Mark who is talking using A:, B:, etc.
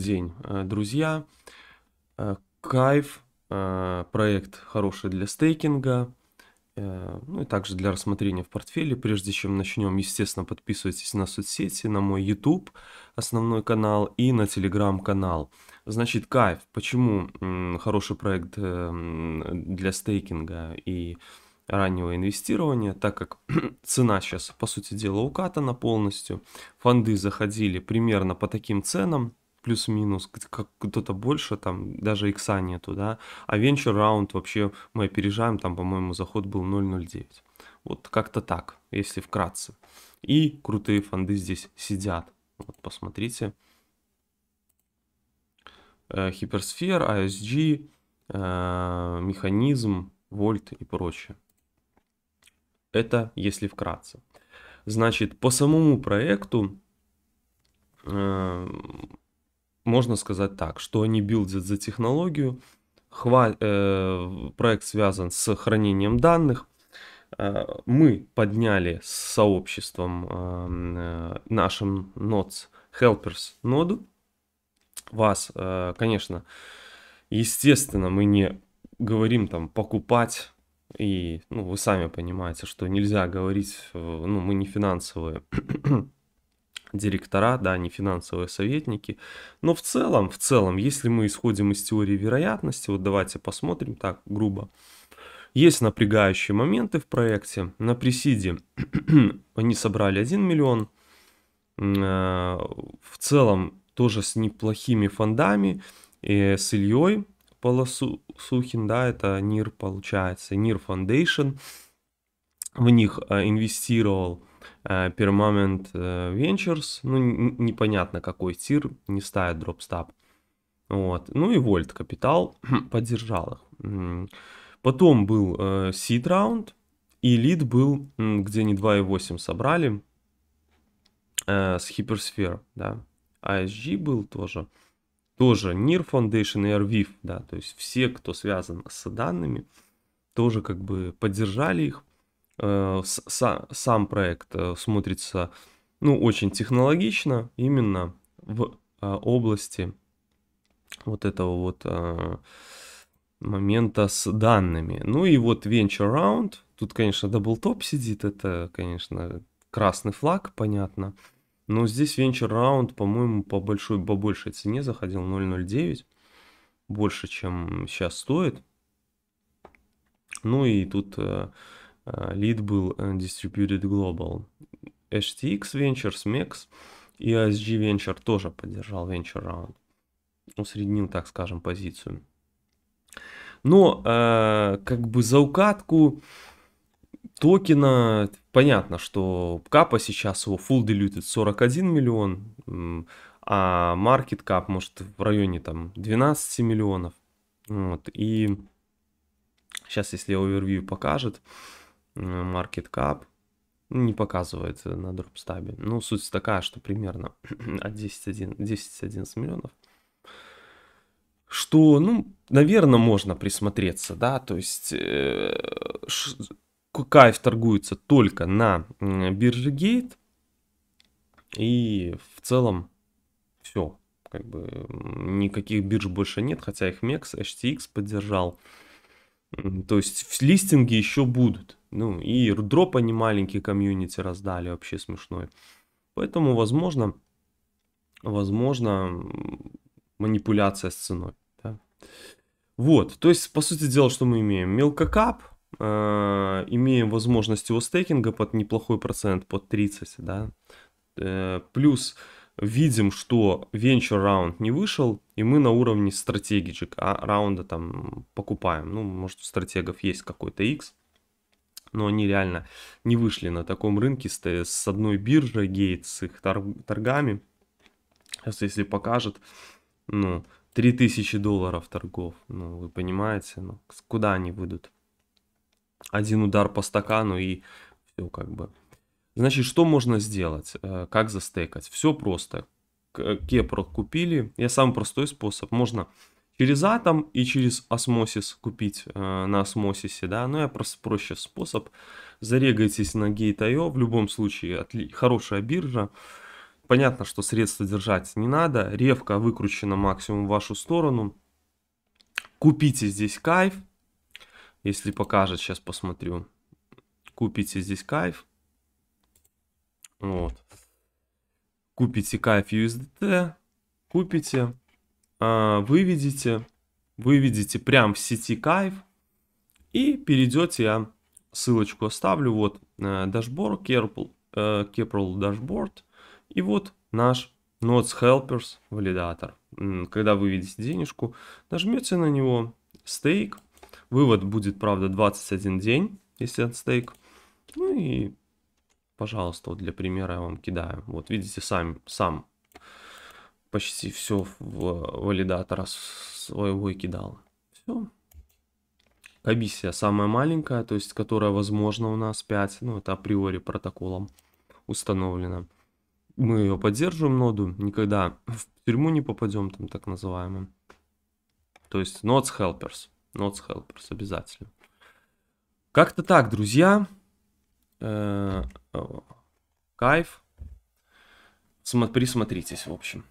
A: день, э, друзья. Э, кайф, э, проект хороший для стейкинга, ну и также для рассмотрения в портфеле. Прежде чем начнем, естественно, подписывайтесь на соцсети, на мой YouTube, основной канал, и на Telegram-канал. Значит, кайф. Почему хороший проект для стейкинга и раннего инвестирования, так как цена сейчас, по сути дела, укатана полностью. Фонды заходили примерно по таким ценам, плюс-минус, как кто-то больше, там даже икса нету, да. А венчур раунд вообще мы опережаем, там, по-моему, заход был 0.09. Вот как-то так, если вкратце. И крутые фонды здесь сидят. Вот, посмотрите. Хиперсфер, э, ISG, э, механизм, вольт и прочее. Это если вкратце. Значит, по самому проекту э, можно сказать так, что они билдят за технологию, хва- э, проект связан с хранением данных, э, мы подняли с сообществом э, э нашим Nodes Helpers ноду. Вас, э, конечно, естественно, мы не говорим там покупать, и ну, вы сами понимаете, что нельзя говорить, ну, мы не финансовые директора, да, не финансовые советники. Но в целом, в целом, если мы исходим из теории вероятности, вот давайте посмотрим так грубо. Есть напрягающие моменты в проекте. На пресиде они собрали 1 миллион. Э, в целом тоже с неплохими фондами, и с Ильей Полосухин, да, это НИР получается, НИР Foundation. В них э, инвестировал Э, Permanent э, Ventures, ну, непонятно какой тир, не ставит дропстап. Вот. Ну и Вольт Капитал поддержал их. Потом был э, Seed раунд, и лид был, где не 2,8 собрали, с Hypersphere, да. ASG а был тоже. Тоже NIR Foundation и RVIF, да, то есть все, кто связан с данными, тоже как бы поддержали их. Э, сам проект э, смотрится, ну, очень технологично, именно в а, области вот этого вот а, момента с данными. Ну и вот Venture Round, тут, конечно, double top сидит, это, конечно, красный флаг, понятно. Но здесь Venture Round, по-моему, по большой, по большей цене заходил 0.09, больше, чем сейчас стоит. Ну и тут э, Э, лид был э, Distributed Global. HTX Ventures, MEX и ASG Venture тоже поддержал Venture Round. Усреднил, так скажем, позицию. Но э, как бы за укатку токена понятно, что капа сейчас его full diluted 41 миллион, а market cap может в районе там 12 миллионов. Вот, и сейчас, если овервью покажет, э, Э, market cap не показывает на дропстабе. Ну, суть такая, что примерно от 10-11 миллионов. Что, ну, наверное, можно присмотреться, да, то есть э, кайф торгуется только на э, бирже Гейт. И в целом все, как бы никаких бирж больше нет, хотя их MEX, HTX поддержал. То есть листинги еще будут. Ну и дроп они маленькие комьюнити раздали, вообще смешной. Поэтому, возможно, возможно манипуляция с ценой. Да? Вот, то есть, по сути дела, что мы имеем? Мелкокап, э, имеем возможность его стейкинга под неплохой процент, под 30, да, э, плюс видим, что venture раунд не вышел, и мы на уровне стратегичек, а раунда там покупаем. Ну, может, у стратегов есть какой-то X, но они реально не вышли на таком рынке с, с одной биржей, гейт с их торгами. Сейчас, если покажет, ну, 3000 долларов торгов, ну, вы понимаете, ну, куда они выйдут? Один удар по стакану и все как бы Значит, что можно сделать? Э, как застекать? Все просто. Кепр купили. Я самый простой способ. Можно через атом и через осмосис купить э, на осмосисе, да, но ну, я просто проще способ. Зарегайтесь на Gate.io, в любом случае отли... хорошая биржа. Понятно, что средства держать не надо, ревка выкручена максимум в вашу сторону. Купите здесь кайф, если покажет, сейчас посмотрю. Купите здесь кайф. Вот. Купите кайф USDT, купите, а, выведите, выведите прям в сети кайф и перейдете, я ссылочку оставлю, вот э, дашборд, Керпл, Кепрол дашборд и вот наш Notes Helpers валидатор. Когда вы видите денежку, нажмете на него, стейк, вывод будет, правда, 21 день, если от стейк, ну и Пожалуйста, вот для примера я вам кидаю. Вот видите, сам, сам почти все в валидатора своего и кидал. Все. Комиссия самая маленькая, то есть которая возможно у нас 5, ну это априори протоколом установлено. Мы ее поддерживаем ноду, никогда в тюрьму не попадем, там так называемым. То есть nodes helpers, nodes helpers обязательно. Как-то так, друзья. Э, кайф. Присмотритесь, в общем.